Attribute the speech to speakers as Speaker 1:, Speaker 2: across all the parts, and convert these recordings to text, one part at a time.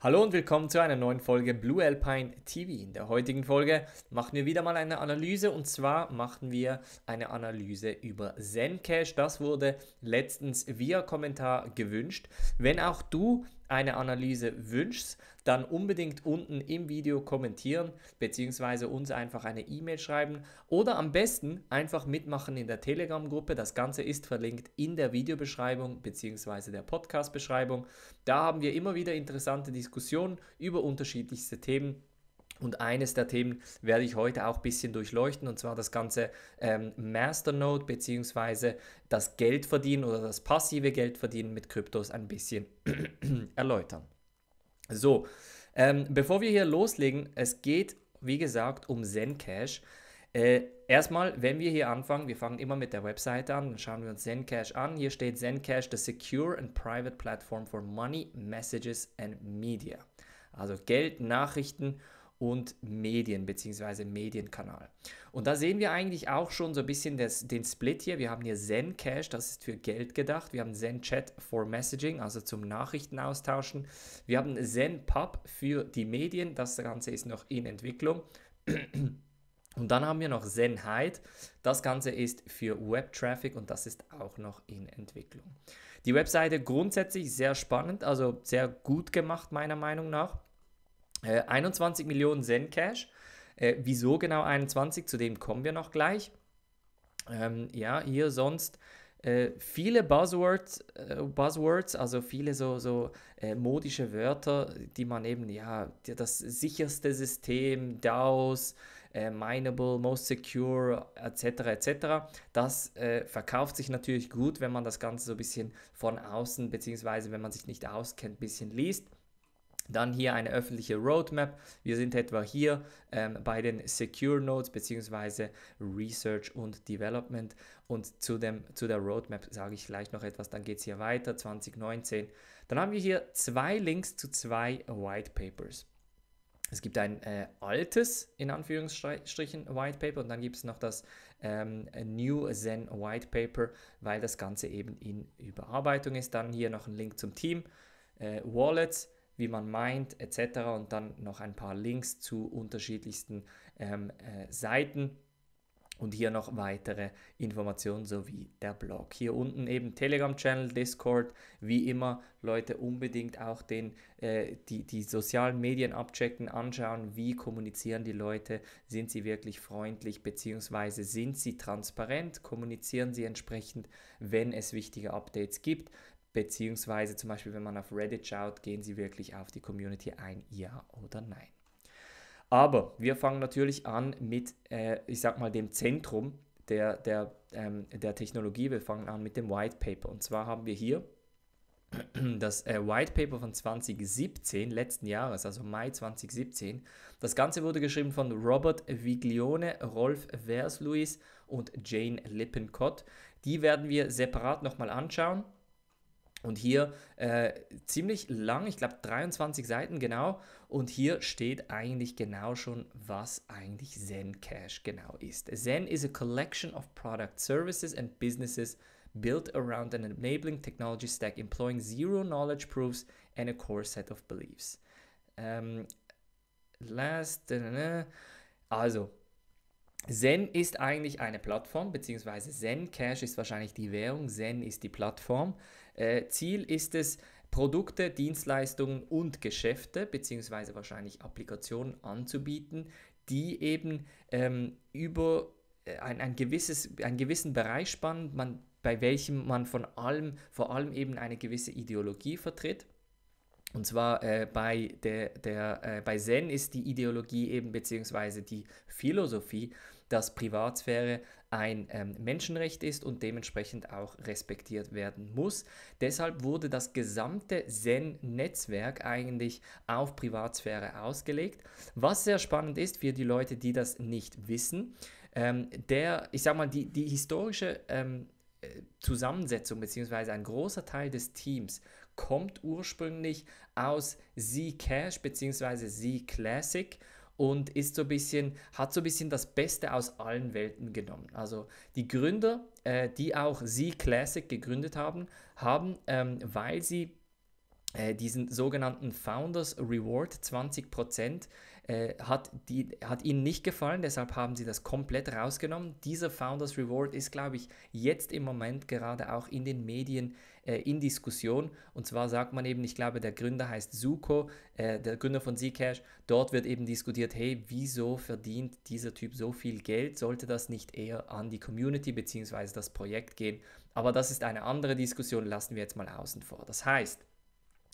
Speaker 1: Hallo und willkommen zu einer neuen Folge Blue Alpine TV. In der heutigen Folge machen wir wieder mal eine Analyse und zwar machen wir eine Analyse über Zencash. Das wurde letztens via Kommentar gewünscht. Wenn auch du eine Analyse wünschst, dann unbedingt unten im Video kommentieren bzw. uns einfach eine E-Mail schreiben oder am besten einfach mitmachen in der Telegram-Gruppe. Das Ganze ist verlinkt in der Videobeschreibung bzw. der Podcast-Beschreibung. Da haben wir immer wieder interessante Diskussionen über unterschiedlichste Themen und eines der Themen werde ich heute auch ein bisschen durchleuchten, und zwar das ganze ähm, Masternode bzw. das Geldverdienen oder das passive Geldverdienen mit Kryptos ein bisschen erläutern. So, ähm, bevor wir hier loslegen, es geht, wie gesagt, um Zencash. Äh, erstmal, wenn wir hier anfangen, wir fangen immer mit der Webseite an, dann schauen wir uns Zencash an. Hier steht Zencash, the secure and private platform for money, messages and media. Also Geld, Nachrichten und und Medien bzw. Medienkanal. Und da sehen wir eigentlich auch schon so ein bisschen das, den Split hier. Wir haben hier Zen Cash, das ist für Geld gedacht. Wir haben Zen Chat for Messaging, also zum Nachrichten austauschen. Wir haben Zen Pub für die Medien, das Ganze ist noch in Entwicklung. Und dann haben wir noch Zen Hide. Das Ganze ist für Web Traffic und das ist auch noch in Entwicklung. Die Webseite grundsätzlich sehr spannend, also sehr gut gemacht meiner Meinung nach. 21 äh, Millionen Zen Cash. Äh, wieso genau 21? Zu dem kommen wir noch gleich. Ähm, ja, hier sonst äh, viele Buzzwords, äh, Buzzwords, also viele so, so äh, modische Wörter, die man eben, ja, das sicherste System, DAOs, äh, mineable, most secure, etc., etc. Das äh, verkauft sich natürlich gut, wenn man das Ganze so ein bisschen von außen, beziehungsweise wenn man sich nicht auskennt, ein bisschen liest. Dann hier eine öffentliche Roadmap. Wir sind etwa hier ähm, bei den Secure Nodes bzw. Research und Development. Und zu, dem, zu der Roadmap sage ich gleich noch etwas, dann geht es hier weiter, 2019. Dann haben wir hier zwei Links zu zwei White Papers. Es gibt ein äh, altes, in Anführungsstrichen, White Paper und dann gibt es noch das ähm, New Zen White Paper, weil das Ganze eben in Überarbeitung ist. Dann hier noch ein Link zum Team, äh, Wallets wie man meint etc. Und dann noch ein paar Links zu unterschiedlichsten ähm, äh, Seiten. Und hier noch weitere Informationen sowie der Blog. Hier unten eben Telegram-Channel, Discord, wie immer. Leute, unbedingt auch den, äh, die, die sozialen Medien abchecken, anschauen, wie kommunizieren die Leute, sind sie wirklich freundlich, bzw. sind sie transparent, kommunizieren sie entsprechend, wenn es wichtige Updates gibt. Beziehungsweise zum Beispiel, wenn man auf Reddit schaut, gehen sie wirklich auf die Community ein, ja oder nein. Aber wir fangen natürlich an mit, äh, ich sag mal, dem Zentrum der, der, ähm, der Technologie. Wir fangen an mit dem White Paper. Und zwar haben wir hier das äh, White Paper von 2017, letzten Jahres, also Mai 2017. Das Ganze wurde geschrieben von Robert Viglione, Rolf Versluis und Jane Lippincott. Die werden wir separat nochmal anschauen. Und hier äh, ziemlich lang, ich glaube 23 Seiten genau. Und hier steht eigentlich genau schon, was eigentlich Zen Cash genau ist. Zen is a collection of products, services and businesses built around an enabling technology stack employing zero knowledge proofs and a core set of beliefs. Ähm, last, also Zen ist eigentlich eine Plattform, beziehungsweise Zen Cash ist wahrscheinlich die Währung, Zen ist die Plattform. Äh, Ziel ist es, Produkte, Dienstleistungen und Geschäfte, beziehungsweise wahrscheinlich Applikationen anzubieten, die eben ähm, über äh, ein, ein gewisses, einen gewissen Bereich spannen, man, bei welchem man von allem, vor allem eben eine gewisse Ideologie vertritt und zwar äh, bei, der, der, äh, bei Zen ist die Ideologie eben beziehungsweise die Philosophie, dass Privatsphäre ein ähm, Menschenrecht ist und dementsprechend auch respektiert werden muss. Deshalb wurde das gesamte Zen-Netzwerk eigentlich auf Privatsphäre ausgelegt. Was sehr spannend ist für die Leute, die das nicht wissen, ähm, der, ich sag mal, die, die historische ähm, äh, Zusammensetzung beziehungsweise ein großer Teil des Teams kommt ursprünglich aus Zcash bzw. Zclassic und ist so ein bisschen, hat so ein bisschen das Beste aus allen Welten genommen. Also die Gründer, äh, die auch Zclassic gegründet haben, haben, ähm, weil sie äh, diesen sogenannten Founders Reward 20% äh, hat, die, hat ihnen nicht gefallen, deshalb haben sie das komplett rausgenommen. Dieser Founders Reward ist, glaube ich, jetzt im Moment gerade auch in den Medien äh, in Diskussion. Und zwar sagt man eben, ich glaube, der Gründer heißt Suko, äh, der Gründer von Zcash. Dort wird eben diskutiert, hey, wieso verdient dieser Typ so viel Geld? Sollte das nicht eher an die Community bzw. das Projekt gehen? Aber das ist eine andere Diskussion, lassen wir jetzt mal außen vor. Das heißt,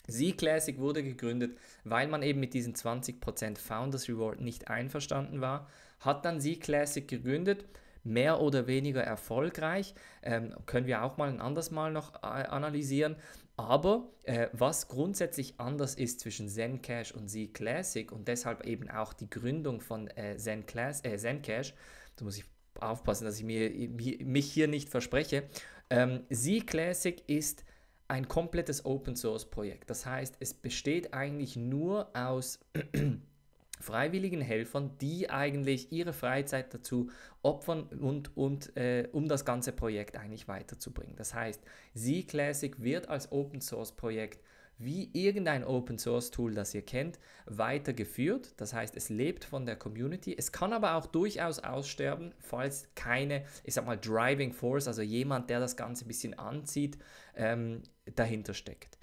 Speaker 1: Z-Classic wurde gegründet, weil man eben mit diesen 20% Founders Reward nicht einverstanden war, hat dann Z-Classic gegründet mehr oder weniger erfolgreich. Ähm, können wir auch mal ein anderes Mal noch äh, analysieren. Aber äh, was grundsätzlich anders ist zwischen Zencash und Z Classic und deshalb eben auch die Gründung von äh, Zen Class, äh, Zencash, da muss ich aufpassen, dass ich mir, mich hier nicht verspreche. Ähm, Z Classic ist ein komplettes Open Source Projekt. Das heißt, es besteht eigentlich nur aus freiwilligen Helfern, die eigentlich ihre Freizeit dazu opfern und, und äh, um das ganze Projekt eigentlich weiterzubringen. Das heißt, Z Classic wird als Open Source Projekt wie irgendein Open Source Tool, das ihr kennt, weitergeführt. Das heißt, es lebt von der Community. Es kann aber auch durchaus aussterben, falls keine, ich sag mal, Driving Force, also jemand, der das Ganze ein bisschen anzieht, ähm, dahinter steckt.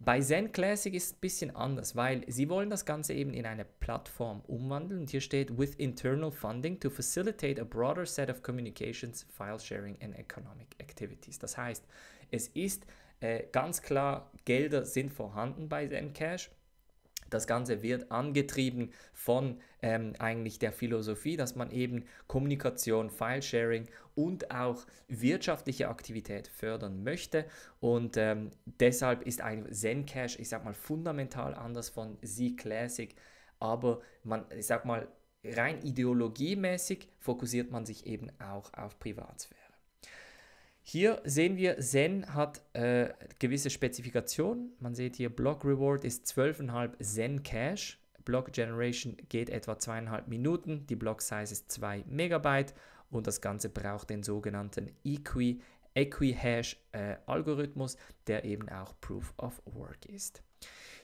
Speaker 1: Bei Zen Classic ist es ein bisschen anders, weil sie wollen das Ganze eben in eine Plattform umwandeln und hier steht with internal funding to facilitate a broader set of communications, file sharing and economic activities. Das heißt, es ist äh, ganz klar, Gelder sind vorhanden bei Zen Cash. Das Ganze wird angetrieben von ähm, eigentlich der Philosophie, dass man eben Kommunikation, File-Sharing und auch wirtschaftliche Aktivität fördern möchte. Und ähm, deshalb ist ein Zencash, ich sag mal, fundamental anders von Z Classic. Aber man, ich sag mal, rein ideologiemäßig fokussiert man sich eben auch auf Privatsphäre. Hier sehen wir, Zen hat äh, gewisse Spezifikationen. Man sieht hier, Block Reward ist 12,5 Zen Cash. Block Generation geht etwa 2,5 Minuten. Die Block Size ist 2 Megabyte. Und das Ganze braucht den sogenannten Equi, Equi-Hash äh, Algorithmus, der eben auch Proof of Work ist.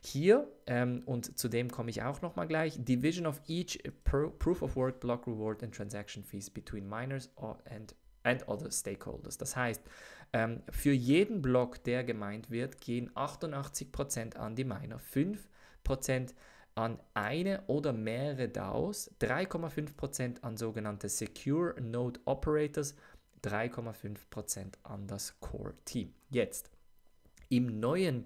Speaker 1: Hier, ähm, und zu dem komme ich auch nochmal gleich, Division of each Proof of Work Block Reward and Transaction Fees between miners and and other stakeholders. Das heißt, ähm, für jeden Block, der gemeint wird, gehen 88% an die Miner, 5% an eine oder mehrere DAOs, 3,5% an sogenannte Secure Node Operators, 3,5% an das Core Team. Jetzt, im neuen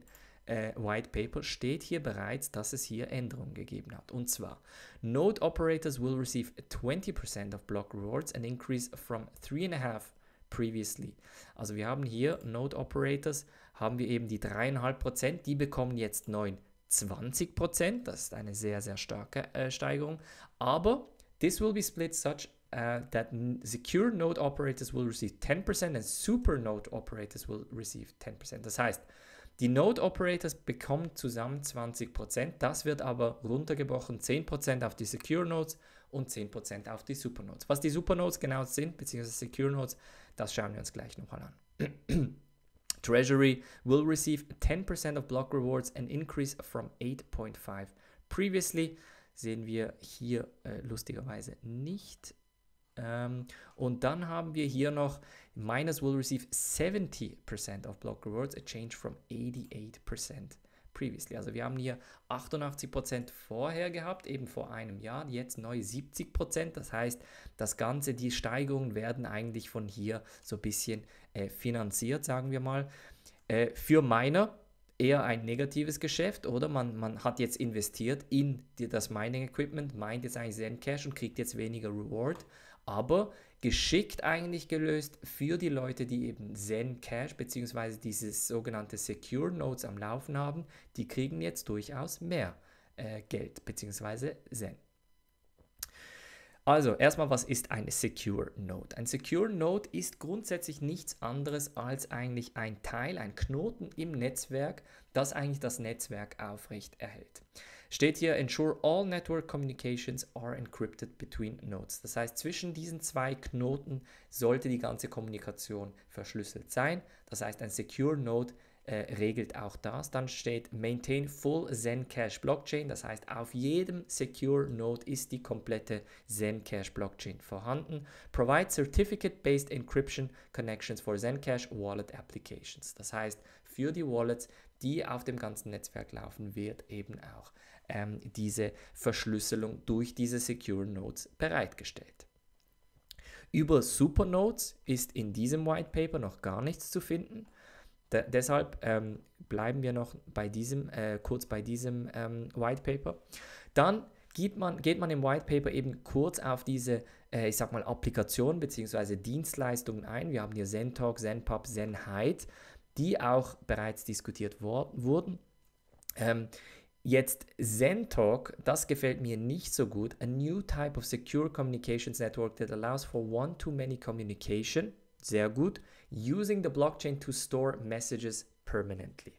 Speaker 1: äh, White Paper steht hier bereits, dass es hier Änderungen gegeben hat. Und zwar, Node Operators will receive 20% of block rewards, an increase from 3.5 previously. Also wir haben hier Node Operators, haben wir eben die 3,5%, die bekommen jetzt 9,20%, das ist eine sehr, sehr starke äh, Steigerung. Aber this will be split such Uh, that secure node operators will receive 10% and super node operators will receive 10%. Das heißt, die Node Operators bekommen zusammen 20%, das wird aber runtergebrochen 10% auf die Secure Nodes und 10% auf die Super Nodes. Was die Super Nodes genau sind, beziehungsweise Secure Nodes, das schauen wir uns gleich nochmal an. Treasury will receive 10% of block rewards, an increase from 8.5 previously. Sehen wir hier äh, lustigerweise nicht. Ähm, und dann haben wir hier noch Miners will receive 70% of block rewards, a change from 88% previously. Also wir haben hier 88% vorher gehabt, eben vor einem Jahr, jetzt neu 70%. Das heißt, das Ganze, die Steigerungen werden eigentlich von hier so ein bisschen äh, finanziert, sagen wir mal. Äh, für Miner eher ein negatives Geschäft, oder? Man, man hat jetzt investiert in die, das Mining Equipment, meint jetzt eigentlich Zen Cash und kriegt jetzt weniger Reward aber geschickt eigentlich gelöst für die Leute, die eben Zen Cash bzw. dieses sogenannte Secure Notes am Laufen haben, die kriegen jetzt durchaus mehr äh, Geld bzw. Zen. Also erstmal, was ist eine Secure Node? Ein Secure Node ist grundsätzlich nichts anderes als eigentlich ein Teil, ein Knoten im Netzwerk, das eigentlich das Netzwerk aufrecht erhält steht hier Ensure all network communications are encrypted between nodes. Das heißt, zwischen diesen zwei Knoten sollte die ganze Kommunikation verschlüsselt sein. Das heißt, ein Secure Node äh, regelt auch das. Dann steht Maintain Full Zencash Blockchain. Das heißt, auf jedem Secure Node ist die komplette Zencash Blockchain vorhanden. Provide Certificate-Based Encryption Connections for Zencash Wallet Applications. Das heißt, für die Wallets, die auf dem ganzen Netzwerk laufen, wird eben auch ähm, diese Verschlüsselung durch diese Secure Nodes bereitgestellt. Über Supernodes ist in diesem White Paper noch gar nichts zu finden. Da, deshalb ähm, bleiben wir noch bei diesem, äh, kurz bei diesem ähm, White Paper. Dann geht man, geht man im White Paper eben kurz auf diese, äh, ich sag mal, Applikationen bzw. Dienstleistungen ein. Wir haben hier ZenTalk, ZenPub, ZenHide, die auch bereits diskutiert wor wurden. Ähm, Jetzt Zentalk, das gefällt mir nicht so gut. A new type of secure communications network that allows for one-to-many communication. Sehr gut. Using the blockchain to store messages permanently.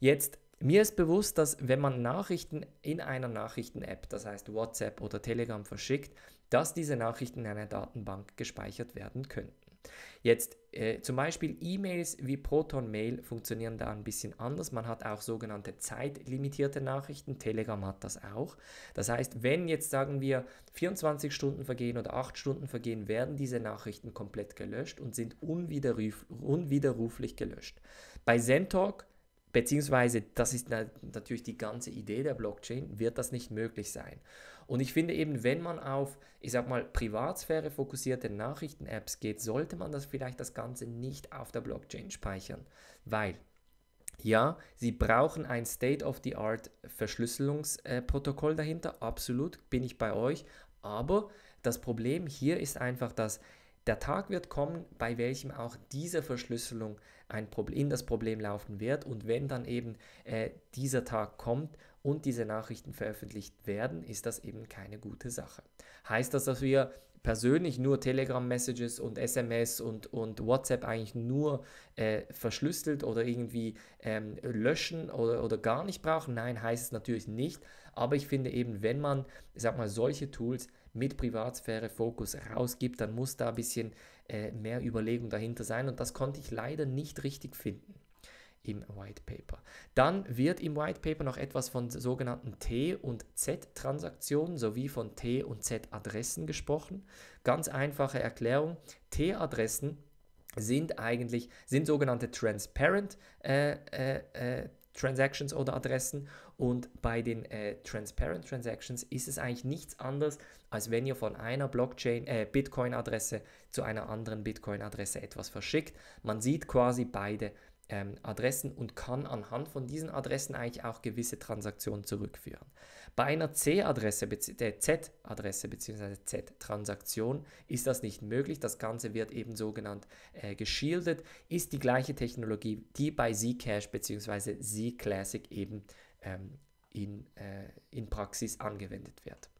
Speaker 1: Jetzt, mir ist bewusst, dass wenn man Nachrichten in einer Nachrichten-App, das heißt WhatsApp oder Telegram verschickt, dass diese Nachrichten in einer Datenbank gespeichert werden können. Jetzt äh, zum Beispiel E-Mails wie Proton Mail funktionieren da ein bisschen anders. Man hat auch sogenannte zeitlimitierte Nachrichten. Telegram hat das auch. Das heißt, wenn jetzt sagen wir 24 Stunden vergehen oder 8 Stunden vergehen, werden diese Nachrichten komplett gelöscht und sind unwiderruf, unwiderruflich gelöscht. Bei Zentalk beziehungsweise das ist natürlich die ganze Idee der Blockchain, wird das nicht möglich sein. Und ich finde eben, wenn man auf, ich sag mal, Privatsphäre fokussierte Nachrichten-Apps geht, sollte man das vielleicht das Ganze nicht auf der Blockchain speichern, weil ja, sie brauchen ein State-of-the-Art Verschlüsselungsprotokoll äh, dahinter, absolut, bin ich bei euch. Aber das Problem hier ist einfach, dass der Tag wird kommen, bei welchem auch diese Verschlüsselung ein Problem, in das Problem laufen wird. Und wenn dann eben äh, dieser Tag kommt und diese Nachrichten veröffentlicht werden, ist das eben keine gute Sache. Heißt das, dass wir persönlich nur Telegram-Messages und SMS und, und WhatsApp eigentlich nur äh, verschlüsselt oder irgendwie ähm, löschen oder, oder gar nicht brauchen? Nein, heißt es natürlich nicht. Aber ich finde eben, wenn man, sag mal, solche Tools mit Privatsphäre-Fokus rausgibt, dann muss da ein bisschen äh, mehr Überlegung dahinter sein. Und das konnte ich leider nicht richtig finden im White Paper. Dann wird im White Paper noch etwas von sogenannten T- und Z-Transaktionen sowie von T- und Z-Adressen gesprochen. Ganz einfache Erklärung. T-Adressen sind eigentlich sind sogenannte transparent äh, äh, äh, Transactions oder Adressen und bei den äh, transparent Transactions ist es eigentlich nichts anderes, als wenn ihr von einer Blockchain äh, Bitcoin Adresse zu einer anderen Bitcoin Adresse etwas verschickt. Man sieht quasi beide ähm, Adressen und kann anhand von diesen Adressen eigentlich auch gewisse Transaktionen zurückführen. Bei einer C-Adresse, der Z-Adresse bzw. Z-Transaktion ist das nicht möglich. Das Ganze wird eben sogenannt äh, geschildert, ist die gleiche Technologie, die bei Zcash bzw. Zclassic eben ähm, in, äh, in Praxis angewendet wird.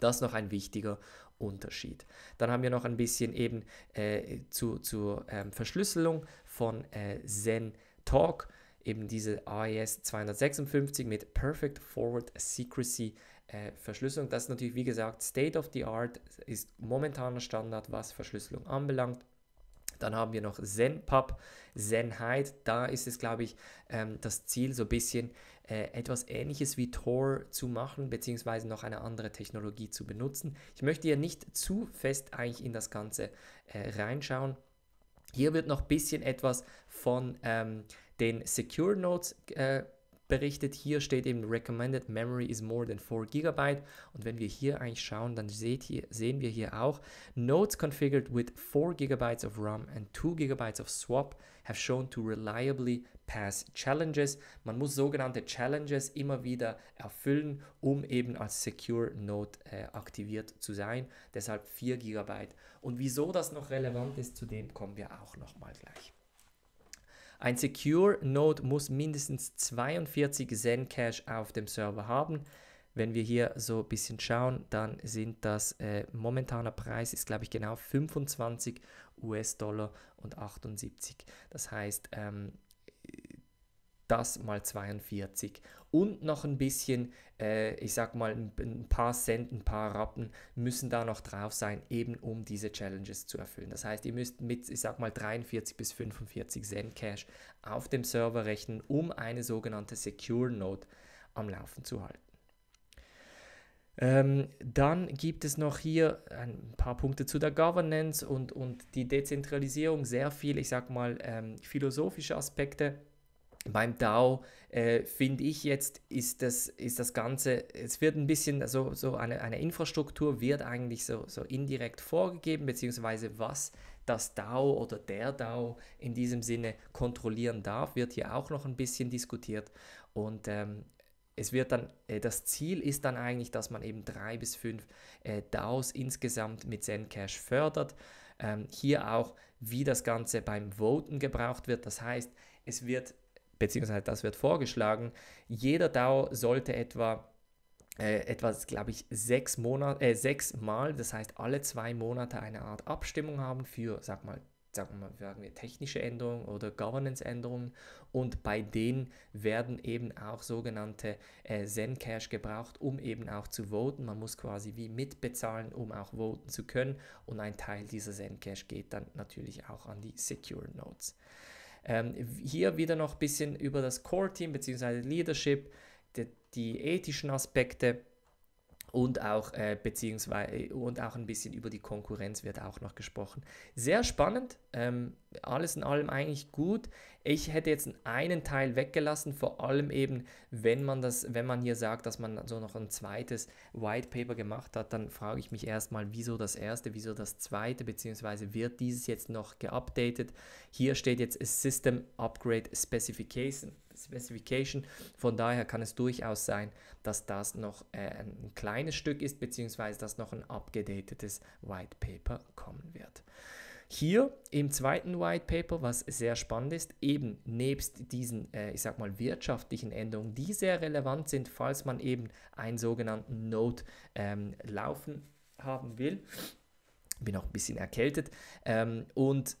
Speaker 1: Das ist noch ein wichtiger Unterschied. Dann haben wir noch ein bisschen eben äh, zu, zur ähm, Verschlüsselung von äh, Zen Talk, eben diese AES 256 mit Perfect Forward Secrecy äh, Verschlüsselung. Das ist natürlich, wie gesagt, State of the Art, ist momentaner Standard, was Verschlüsselung anbelangt. Dann haben wir noch ZenPub, ZenHide. Da ist es, glaube ich, ähm, das Ziel, so ein bisschen äh, etwas Ähnliches wie Tor zu machen, beziehungsweise noch eine andere Technologie zu benutzen. Ich möchte hier nicht zu fest eigentlich in das Ganze äh, reinschauen. Hier wird noch ein bisschen etwas von ähm, den Secure Nodes äh, berichtet. Hier steht eben Recommended Memory is more than 4 GB. Und wenn wir hier eigentlich schauen, dann hier, sehen wir hier auch Nodes configured with 4 GB of RAM and 2 GB of swap have shown to reliably Pass Challenges. Man muss sogenannte Challenges immer wieder erfüllen, um eben als Secure Node äh, aktiviert zu sein. Deshalb 4 GB. Und wieso das noch relevant ist, zu dem kommen wir auch nochmal gleich. Ein Secure Node muss mindestens 42 Zen Cache auf dem Server haben. Wenn wir hier so ein bisschen schauen, dann sind das äh, momentaner Preis ist, glaube ich, genau 25 US-Dollar und 78. Das heißt, ähm, das mal 42 und noch ein bisschen, äh, ich sag mal, ein, paar Cent, ein paar Rappen müssen da noch drauf sein, eben um diese Challenges zu erfüllen. Das heißt, ihr müsst mit, ich sag mal, 43 bis 45 Cent Cash auf dem Server rechnen, um eine sogenannte Secure Node am Laufen zu halten. Ähm, dann gibt es noch hier ein paar Punkte zu der Governance und, und die Dezentralisierung, sehr viel, ich sag mal, ähm, philosophische Aspekte beim DAO äh, finde ich jetzt, ist das, ist das Ganze, es wird ein bisschen, so, also so eine, eine Infrastruktur wird eigentlich so, so indirekt vorgegeben, beziehungsweise was das DAO oder der DAO in diesem Sinne kontrollieren darf, wird hier auch noch ein bisschen diskutiert. Und ähm, es wird dann, äh, das Ziel ist dann eigentlich, dass man eben drei bis fünf äh, DAOs insgesamt mit Zencash fördert. Ähm, hier auch, wie das Ganze beim Voten gebraucht wird. Das heißt, es wird beziehungsweise das wird vorgeschlagen, jeder DAO sollte etwa äh, etwas, glaube ich, sechs, Monat, äh, sechs Mal, das heißt alle zwei Monate eine Art Abstimmung haben für, sag mal, sagen wir, sagen wir technische Änderungen oder Governance-Änderungen und bei denen werden eben auch sogenannte äh, Zen-Cash gebraucht, um eben auch zu voten. Man muss quasi wie mitbezahlen, um auch voten zu können und ein Teil dieser Zen-Cash geht dann natürlich auch an die Secure Nodes. Ähm, hier wieder noch ein bisschen über das Core-Team bzw. Leadership, die, die ethischen Aspekte und auch äh, beziehungsweise und auch ein bisschen über die Konkurrenz wird auch noch gesprochen. Sehr spannend, ähm, alles in allem eigentlich gut. Ich hätte jetzt einen Teil weggelassen, vor allem eben, wenn man das, wenn man hier sagt, dass man so noch ein zweites White Paper gemacht hat, dann frage ich mich erstmal, wieso das erste, wieso das zweite, beziehungsweise wird dieses jetzt noch geupdatet. Hier steht jetzt System Upgrade Specification. Specification. Von daher kann es durchaus sein, dass das noch äh, ein kleines Stück ist, beziehungsweise dass noch ein abgedatetes White Paper kommen wird. Hier im zweiten White Paper, was sehr spannend ist, eben nebst diesen, äh, ich sag mal, wirtschaftlichen Änderungen, die sehr relevant sind, falls man eben einen sogenannten Node ähm, laufen haben will bin auch ein bisschen erkältet. Ähm, und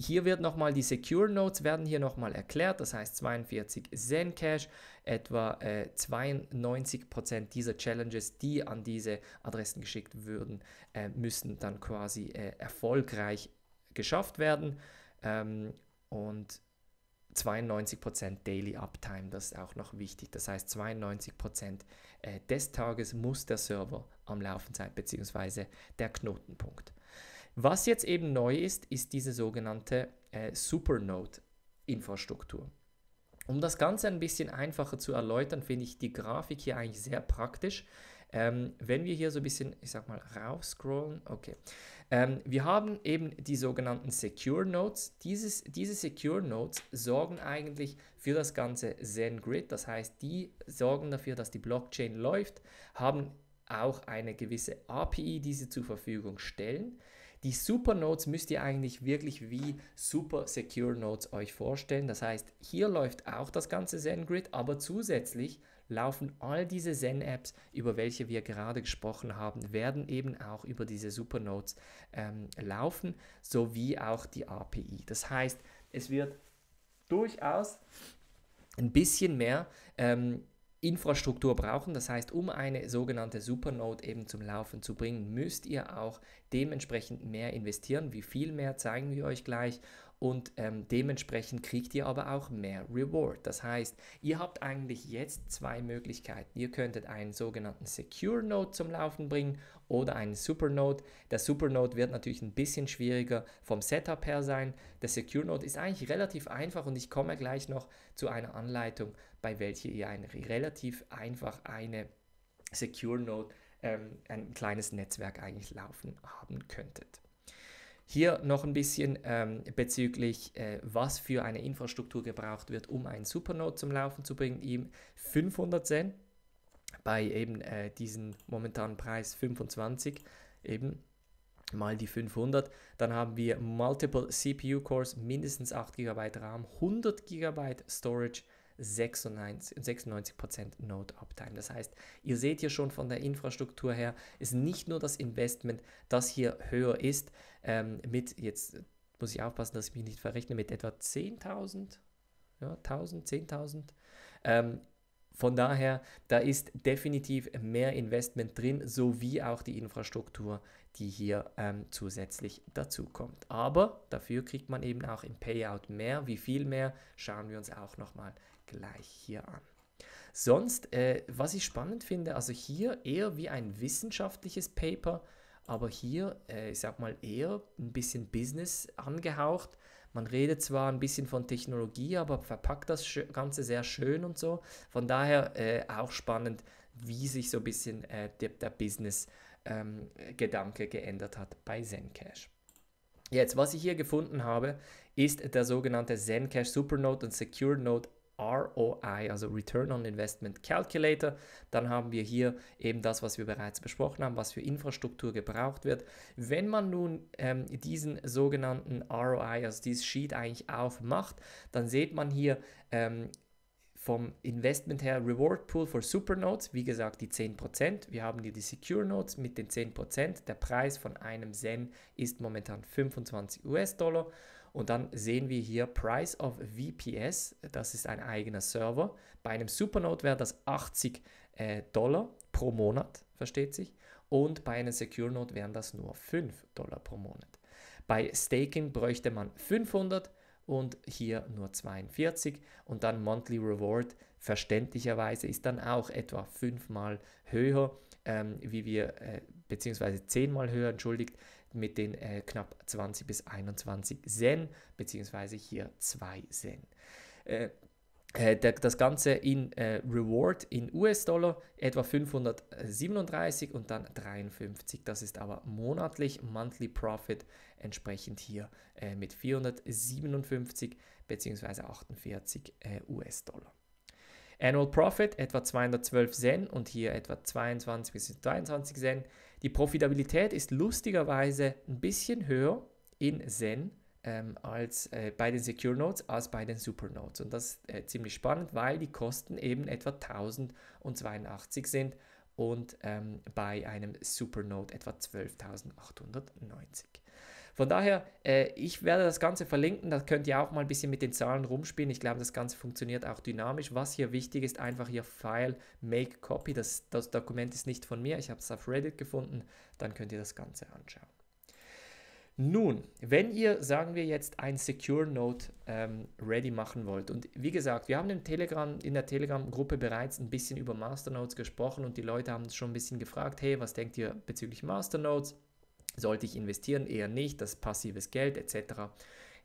Speaker 1: hier wird nochmal die Secure Nodes werden hier nochmal erklärt, das heißt 42 Zen Zencash, etwa äh, 92% dieser Challenges, die an diese Adressen geschickt würden, äh, müssen dann quasi äh, erfolgreich geschafft werden ähm, und 92% Daily Uptime, das ist auch noch wichtig. Das heißt, 92% äh, des Tages muss der Server am Laufen sein, beziehungsweise der Knotenpunkt. Was jetzt eben neu ist, ist diese sogenannte äh, Supernode-Infrastruktur. Um das Ganze ein bisschen einfacher zu erläutern, finde ich die Grafik hier eigentlich sehr praktisch. Ähm, wenn wir hier so ein bisschen, ich sag mal, raufscrollen, okay. Ähm, wir haben eben die sogenannten Secure Nodes. Dieses, diese Secure Nodes sorgen eigentlich für das ganze Zen Grid. Das heißt, die sorgen dafür, dass die Blockchain läuft, haben auch eine gewisse API, die sie zur Verfügung stellen. Die Supernodes müsst ihr eigentlich wirklich wie Super Secure Nodes euch vorstellen. Das heißt, hier läuft auch das ganze Zen-Grid, aber zusätzlich laufen all diese Zen-Apps, über welche wir gerade gesprochen haben, werden eben auch über diese Supernodes ähm, laufen, sowie auch die API. Das heißt, es wird durchaus ein bisschen mehr ähm, Infrastruktur brauchen. Das heißt, um eine sogenannte Supernode eben zum Laufen zu bringen, müsst ihr auch dementsprechend mehr investieren. Wie viel mehr zeigen wir euch gleich und ähm, dementsprechend kriegt ihr aber auch mehr Reward. Das heißt, ihr habt eigentlich jetzt zwei Möglichkeiten. Ihr könntet einen sogenannten Secure Node zum Laufen bringen oder einen Super Node. Der Super Node wird natürlich ein bisschen schwieriger vom Setup her sein. Der Secure Node ist eigentlich relativ einfach und ich komme gleich noch zu einer Anleitung, bei welcher ihr ein relativ einfach eine Secure Node, ähm, ein kleines Netzwerk eigentlich laufen haben könntet. Hier noch ein bisschen ähm, bezüglich, äh, was für eine Infrastruktur gebraucht wird, um ein Supernode zum Laufen zu bringen. Ihm 500 Cent bei eben äh, diesem momentanen Preis 25 eben mal die 500. Dann haben wir Multiple CPU Cores, mindestens 8 GB RAM, 100 GB Storage, 96, Prozent Node-Uptime. Das heißt, ihr seht hier schon von der Infrastruktur her, ist nicht nur das Investment, das hier höher ist, ähm, mit, jetzt muss ich aufpassen, dass ich mich nicht verrechne, mit etwa 10.000, ja, 1.000, 10.000. Ähm, von daher, da ist definitiv mehr Investment drin, sowie auch die Infrastruktur die hier ähm, zusätzlich dazu kommt. Aber dafür kriegt man eben auch im Payout mehr. Wie viel mehr, schauen wir uns auch nochmal gleich hier an. Sonst, äh, was ich spannend finde, also hier eher wie ein wissenschaftliches Paper, aber hier, äh, ich sag mal, eher ein bisschen Business angehaucht. Man redet zwar ein bisschen von Technologie, aber verpackt das Ganze sehr schön und so. Von daher äh, auch spannend, wie sich so ein bisschen äh, der, der Business ähm, Gedanke geändert hat bei Zencash. Jetzt, was ich hier gefunden habe, ist der sogenannte Zencash Supernode und Secure Note. ROI, also Return on Investment Calculator. Dann haben wir hier eben das, was wir bereits besprochen haben, was für Infrastruktur gebraucht wird. Wenn man nun ähm, diesen sogenannten ROI, also dieses Sheet eigentlich aufmacht, dann sieht man hier ähm, vom Investment her Reward Pool for Supernotes, wie gesagt die 10%. Wir haben hier die Secure Notes mit den 10%. Der Preis von einem Zen ist momentan 25 US-Dollar. Und dann sehen wir hier Price of VPS, das ist ein eigener Server. Bei einem Super Supernote wäre das 80 äh, Dollar pro Monat, versteht sich. Und bei einer Secure Note wären das nur 5 Dollar pro Monat. Bei Staking bräuchte man 500 und hier nur 42 und dann Monthly Reward verständlicherweise ist dann auch etwa fünfmal höher, ähm, wie wir, äh, beziehungsweise zehnmal höher, entschuldigt, mit den äh, knapp 20 bis 21 Sen, beziehungsweise hier 2 Sen. Äh, äh, das Ganze in äh, Reward in US-Dollar etwa 537 und dann 53. Das ist aber monatlich. Monthly Profit entsprechend hier äh, mit 457 bzw. 48 äh, US-Dollar. Annual Profit etwa 212 Cent und hier etwa 22 bis 23 Cent. Die Profitabilität ist lustigerweise ein bisschen höher in Zen ähm, als äh, bei den Secure Notes als bei den Super Notes. Und das ist äh, ziemlich spannend, weil die Kosten eben etwa 1082 sind und ähm, bei einem Super Note etwa 12.890. Von daher, äh, ich werde das Ganze verlinken, da könnt ihr auch mal ein bisschen mit den Zahlen rumspielen. Ich glaube, das Ganze funktioniert auch dynamisch. Was hier wichtig ist, einfach hier File, Make Copy. Das, das Dokument ist nicht von mir, ich habe es auf Reddit gefunden. Dann könnt ihr das Ganze anschauen. Nun, wenn ihr, sagen wir jetzt, ein Secure Note ähm, ready machen wollt, und wie gesagt, wir haben im Telegram, in der Telegram-Gruppe bereits ein bisschen über Masternodes gesprochen und die Leute haben schon ein bisschen gefragt, hey, was denkt ihr bezüglich Masternodes? Sollte ich investieren? Eher nicht, das passives Geld etc.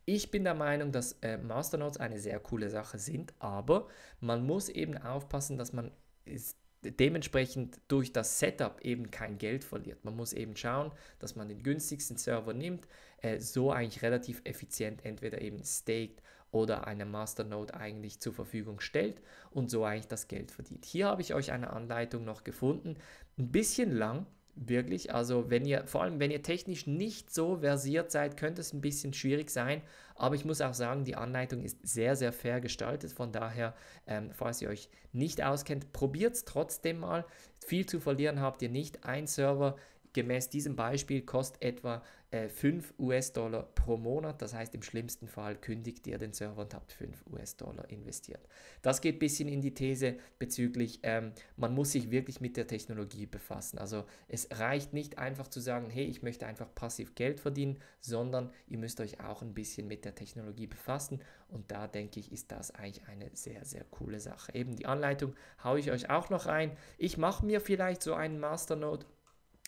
Speaker 1: Ich bin der Meinung, dass äh, Masternodes eine sehr coole Sache sind, aber man muss eben aufpassen, dass man ist dementsprechend durch das Setup eben kein Geld verliert. Man muss eben schauen, dass man den günstigsten Server nimmt, äh, so eigentlich relativ effizient entweder eben staked oder eine Masternode eigentlich zur Verfügung stellt und so eigentlich das Geld verdient. Hier habe ich euch eine Anleitung noch gefunden, ein bisschen lang, Wirklich, also wenn ihr, vor allem wenn ihr technisch nicht so versiert seid, könnte es ein bisschen schwierig sein. Aber ich muss auch sagen, die Anleitung ist sehr, sehr fair gestaltet. Von daher, ähm, falls ihr euch nicht auskennt, probiert es trotzdem mal. Viel zu verlieren habt ihr nicht. Ein Server gemäß diesem Beispiel kostet etwa 5 äh, US-Dollar pro Monat. Das heißt, im schlimmsten Fall kündigt ihr den Server und habt 5 US-Dollar investiert. Das geht ein bisschen in die These bezüglich, ähm, man muss sich wirklich mit der Technologie befassen. Also es reicht nicht einfach zu sagen, hey, ich möchte einfach passiv Geld verdienen, sondern ihr müsst euch auch ein bisschen mit der Technologie befassen. Und da denke ich, ist das eigentlich eine sehr, sehr coole Sache. Eben die Anleitung haue ich euch auch noch rein. Ich mache mir vielleicht so einen Masternode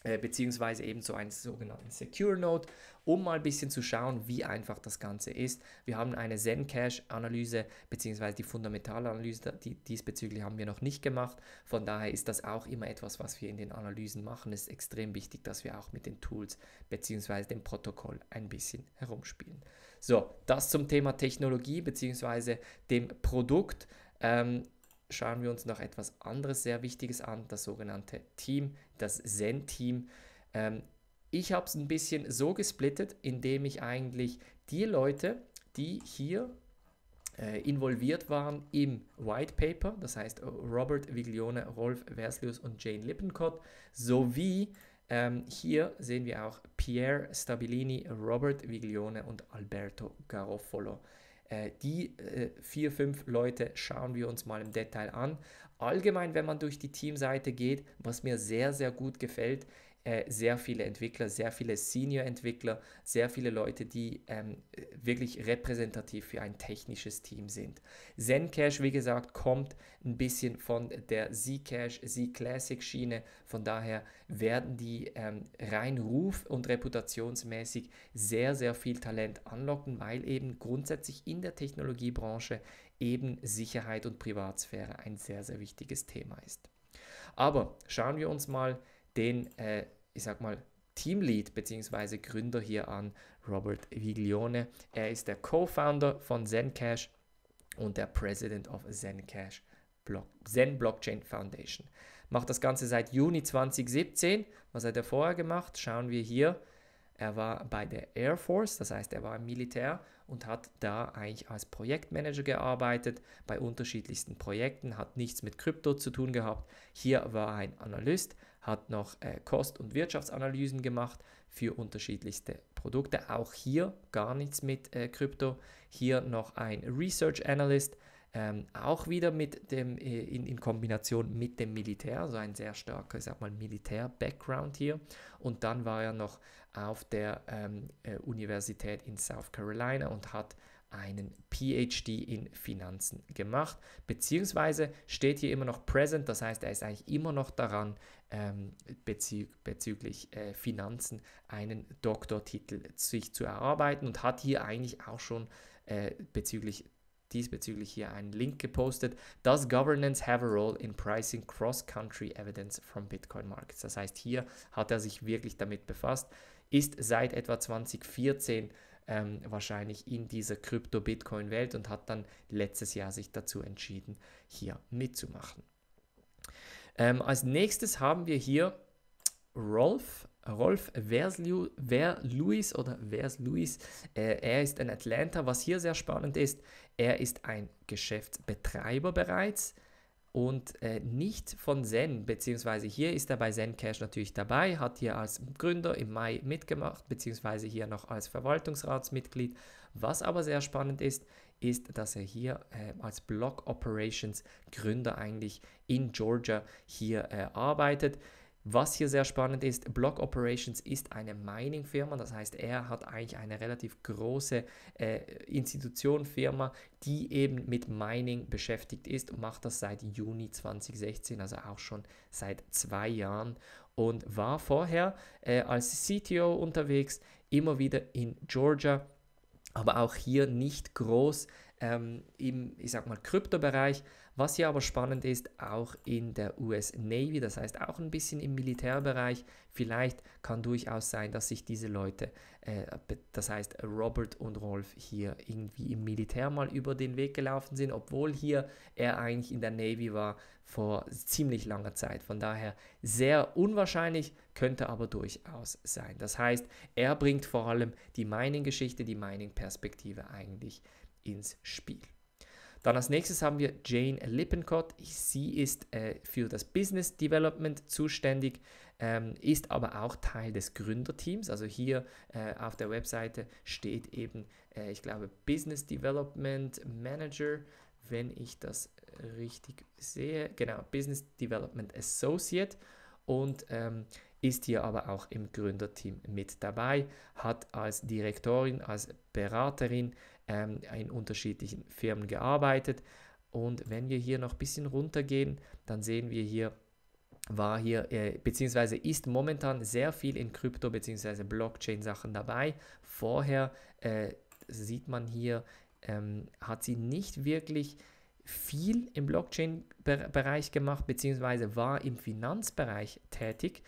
Speaker 1: äh, beziehungsweise eben so einen sogenannten Secure Node, um mal ein bisschen zu schauen, wie einfach das Ganze ist. Wir haben eine zen analyse beziehungsweise die Fundamentalanalyse die, diesbezüglich haben wir noch nicht gemacht. Von daher ist das auch immer etwas, was wir in den Analysen machen. Es ist extrem wichtig, dass wir auch mit den Tools beziehungsweise dem Protokoll ein bisschen herumspielen. So, das zum Thema Technologie beziehungsweise dem Produkt. Ähm, schauen wir uns noch etwas anderes sehr Wichtiges an, das sogenannte Team, das Zen-Team. Ähm, ich habe es ein bisschen so gesplittet, indem ich eigentlich die Leute, die hier äh, involviert waren im White Paper, das heißt Robert Viglione, Rolf Verslius und Jane Lippincott, sowie ähm, hier sehen wir auch Pierre Stabilini, Robert Viglione und Alberto Garofolo. Äh, die äh, vier, fünf Leute schauen wir uns mal im Detail an. Allgemein, wenn man durch die Teamseite geht, was mir sehr, sehr gut gefällt, äh, sehr viele Entwickler, sehr viele Senior-Entwickler, sehr viele Leute, die ähm, wirklich repräsentativ für ein technisches Team sind. Zencash, wie gesagt, kommt ein bisschen von der Zcash, Z-Classic-Schiene. Von daher werden die ähm, rein ruf- und reputationsmäßig sehr, sehr viel Talent anlocken, weil eben grundsätzlich in der Technologiebranche eben Sicherheit und Privatsphäre ein sehr, sehr wichtiges Thema ist. Aber schauen wir uns mal an, den, äh, ich sag mal, Teamlead bzw. Gründer hier an, Robert Viglione. Er ist der Co-Founder von Zencash und der President of Zencash Block, Zen Blockchain Foundation. Macht das Ganze seit Juni 2017. Was hat er vorher gemacht? Schauen wir hier er war bei der Air Force, das heißt, er war im Militär und hat da eigentlich als Projektmanager gearbeitet bei unterschiedlichsten Projekten, hat nichts mit Krypto zu tun gehabt. Hier war ein Analyst, hat noch äh, Kost- und Wirtschaftsanalysen gemacht für unterschiedlichste Produkte. Auch hier gar nichts mit äh, Krypto. Hier noch ein Research Analyst, ähm, auch wieder mit dem, äh, in, in, Kombination mit dem Militär, also ein sehr starker, ich sag mal, Militär-Background hier. Und dann war er noch auf der ähm, äh, Universität in South Carolina und hat einen PhD in Finanzen gemacht, beziehungsweise steht hier immer noch present, das heißt, er ist eigentlich immer noch daran, ähm, bezü bezüglich äh, Finanzen einen Doktortitel sich zu erarbeiten und hat hier eigentlich auch schon äh, bezüglich diesbezüglich hier einen Link gepostet. Does Governance have a role in pricing cross-country evidence from Bitcoin markets? Das heißt, hier hat er sich wirklich damit befasst, ist seit etwa 2014 ähm, wahrscheinlich in dieser Krypto-Bitcoin-Welt und hat dann letztes Jahr sich dazu entschieden, hier mitzumachen. Ähm, als nächstes haben wir hier Rolf Rolf Verslu, Ver Lewis oder Vers Lewis. Äh, er ist in Atlanta. Was hier sehr spannend ist, er ist ein Geschäftsbetreiber bereits und äh, nicht von Zen, beziehungsweise hier ist er bei Zen Cash natürlich dabei, hat hier als Gründer im Mai mitgemacht, beziehungsweise hier noch als Verwaltungsratsmitglied. Was aber sehr spannend ist, ist, dass er hier äh, als Block Operations Gründer eigentlich in Georgia hier äh, arbeitet. Was hier sehr spannend ist, Block Operations ist eine Mining-Firma, das heißt, er hat eigentlich eine relativ große äh, Institution, Firma, die eben mit Mining beschäftigt ist und macht das seit Juni 2016, also auch schon seit zwei Jahren und war vorher äh, als CTO unterwegs, immer wieder in Georgia, aber auch hier nicht groß ähm, im, ich sag mal, Kryptobereich, was hier aber spannend ist, auch in der US Navy, das heißt auch ein bisschen im Militärbereich, vielleicht kann durchaus sein, dass sich diese Leute, äh, das heißt Robert und Rolf, hier irgendwie im Militär mal über den Weg gelaufen sind, obwohl hier er eigentlich in der Navy war vor ziemlich langer Zeit. Von daher sehr unwahrscheinlich, könnte aber durchaus sein. Das heißt, er bringt vor allem die Mining-Geschichte, die Mining-Perspektive eigentlich ins Spiel. Dann als nächstes haben wir Jane Lippincott. Sie ist äh, für das Business Development zuständig, ähm, ist aber auch Teil des Gründerteams. Also hier äh, auf der Webseite steht eben, äh, ich glaube, Business Development Manager, wenn ich das richtig sehe. Genau, Business Development Associate. Und ähm, ist hier aber auch im Gründerteam mit dabei, hat als Direktorin, als Beraterin ähm, in unterschiedlichen Firmen gearbeitet. Und wenn wir hier noch ein bisschen runtergehen, dann sehen wir hier, war hier, äh, beziehungsweise ist momentan sehr viel in Krypto- beziehungsweise Blockchain-Sachen dabei. Vorher äh, sieht man hier, ähm, hat sie nicht wirklich viel im Blockchain-Bereich gemacht, beziehungsweise war im Finanzbereich tätig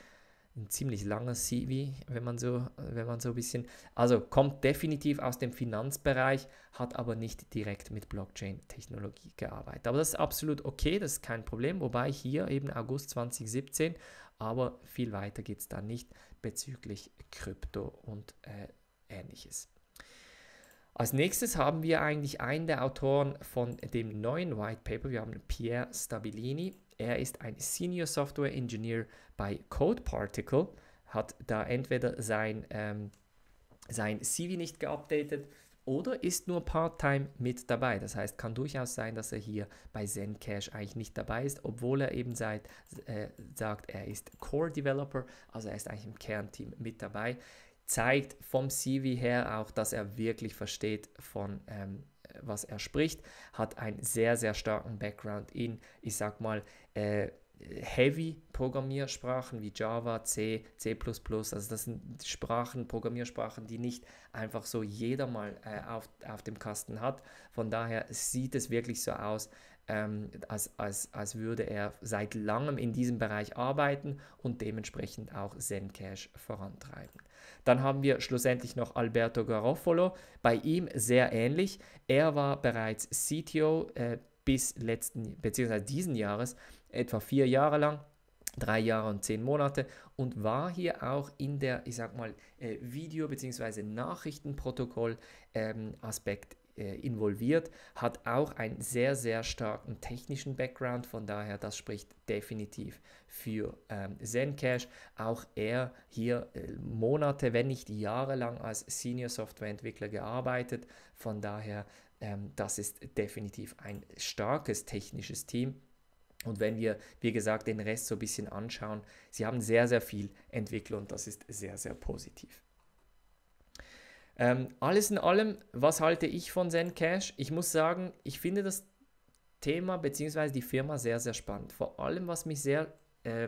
Speaker 1: ein ziemlich langes CV, wenn man so, wenn man so ein bisschen. Also kommt definitiv aus dem Finanzbereich, hat aber nicht direkt mit Blockchain-Technologie gearbeitet. Aber das ist absolut okay, das ist kein Problem. Wobei hier eben August 2017, aber viel weiter geht es da nicht bezüglich Krypto und äh, ähnliches. Als nächstes haben wir eigentlich einen der Autoren von dem neuen White Paper. Wir haben Pierre Stabilini er ist ein Senior Software Engineer bei Code Particle, hat da entweder sein, ähm, sein CV nicht geupdatet oder ist nur Part-Time mit dabei. Das heißt, kann durchaus sein, dass er hier bei Zencash eigentlich nicht dabei ist, obwohl er eben seit, äh, sagt, er ist Core Developer, also er ist eigentlich im Kernteam mit dabei. Zeigt vom CV her auch, dass er wirklich versteht von ähm, was er spricht, hat einen sehr, sehr starken Background in, ich sag mal, äh, Heavy-Programmiersprachen wie Java, C, C++, also das sind Sprachen, Programmiersprachen, die nicht einfach so jeder mal äh, auf, auf dem Kasten hat. Von daher sieht es wirklich so aus, ähm, als, als, als würde er seit langem in diesem Bereich arbeiten und dementsprechend auch Zencash vorantreiben. Dann haben wir schlussendlich noch Alberto Garofolo. Bei ihm sehr ähnlich. Er war bereits CTO äh, bis letzten beziehungsweise diesen Jahres etwa vier Jahre lang drei Jahre und zehn Monate und war hier auch in der, ich sag mal, äh, Video- bzw. Nachrichtenprotokoll-Aspekt ähm, äh, involviert, hat auch einen sehr, sehr starken technischen Background. Von daher, das spricht definitiv für ähm, Zencash. Auch er hier äh, Monate, wenn nicht jahrelang als Senior Software Entwickler gearbeitet. Von daher, ähm, das ist definitiv ein starkes technisches Team. Und wenn wir, wie gesagt, den Rest so ein bisschen anschauen, sie haben sehr, sehr viel Entwickler und das ist sehr, sehr positiv. Ähm, alles in allem, was halte ich von Zencash? Ich muss sagen, ich finde das Thema bzw. die Firma sehr, sehr spannend. Vor allem, was mich sehr äh,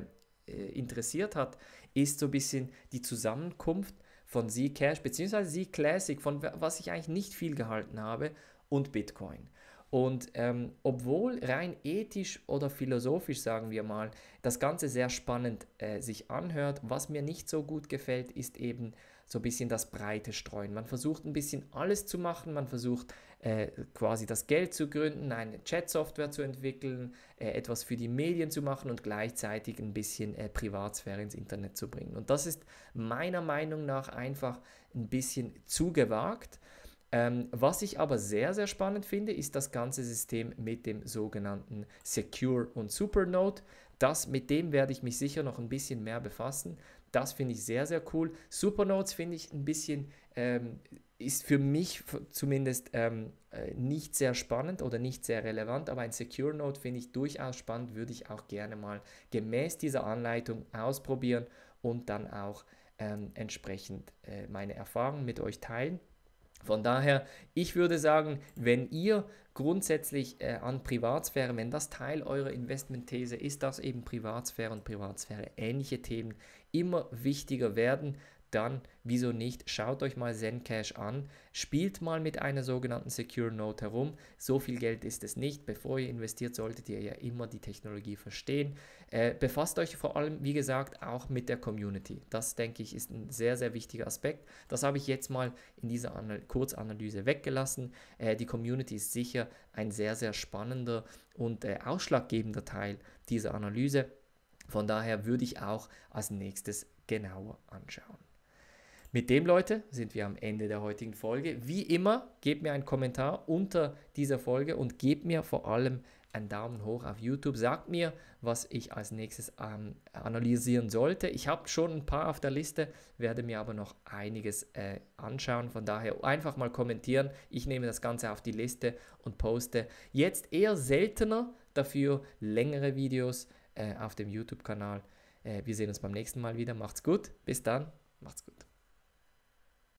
Speaker 1: äh interessiert hat, ist so ein bisschen die Zusammenkunft von Zcash bzw. Classic, von was ich eigentlich nicht viel gehalten habe, und Bitcoin. Und ähm, obwohl rein ethisch oder philosophisch, sagen wir mal, das Ganze sehr spannend äh, sich anhört, was mir nicht so gut gefällt, ist eben so ein bisschen das breite Streuen. Man versucht ein bisschen alles zu machen, man versucht äh, quasi das Geld zu gründen, eine Chat-Software zu entwickeln, äh, etwas für die Medien zu machen und gleichzeitig ein bisschen äh, Privatsphäre ins Internet zu bringen. Und das ist meiner Meinung nach einfach ein bisschen zu gewagt ähm, was ich aber sehr, sehr spannend finde, ist das ganze System mit dem sogenannten Secure und Supernode. Das, mit dem werde ich mich sicher noch ein bisschen mehr befassen. Das finde ich sehr, sehr cool. Supernodes finde ich ein bisschen, ähm, ist für mich zumindest ähm, äh, nicht sehr spannend oder nicht sehr relevant, aber ein Secure Node finde ich durchaus spannend, würde ich auch gerne mal gemäß dieser Anleitung ausprobieren und dann auch ähm, entsprechend äh, meine Erfahrungen mit euch teilen. Von daher, ich würde sagen, wenn ihr grundsätzlich äh, an Privatsphäre, wenn das Teil eurer Investmentthese ist, dass eben Privatsphäre und Privatsphäre ähnliche Themen immer wichtiger werden, dann wieso nicht? Schaut euch mal Zencash an, spielt mal mit einer sogenannten Secure Note herum. So viel Geld ist es nicht. Bevor ihr investiert, solltet ihr ja immer die Technologie verstehen. Äh, befasst euch vor allem, wie gesagt, auch mit der Community. Das, denke ich, ist ein sehr, sehr wichtiger Aspekt. Das habe ich jetzt mal in dieser Anal Kurzanalyse weggelassen. Äh, die Community ist sicher ein sehr, sehr spannender und äh, ausschlaggebender Teil dieser Analyse. Von daher würde ich auch als nächstes genauer anschauen. Mit dem, Leute, sind wir am Ende der heutigen Folge. Wie immer, gebt mir einen Kommentar unter dieser Folge und gebt mir vor allem einen Daumen hoch auf YouTube. Sagt mir, was ich als nächstes ähm, analysieren sollte. Ich habe schon ein paar auf der Liste, werde mir aber noch einiges äh, anschauen. Von daher einfach mal kommentieren. Ich nehme das Ganze auf die Liste und poste jetzt eher seltener, dafür längere Videos äh, auf dem YouTube-Kanal. Äh, wir sehen uns beim nächsten Mal wieder. Macht's gut. Bis dann. Macht's gut.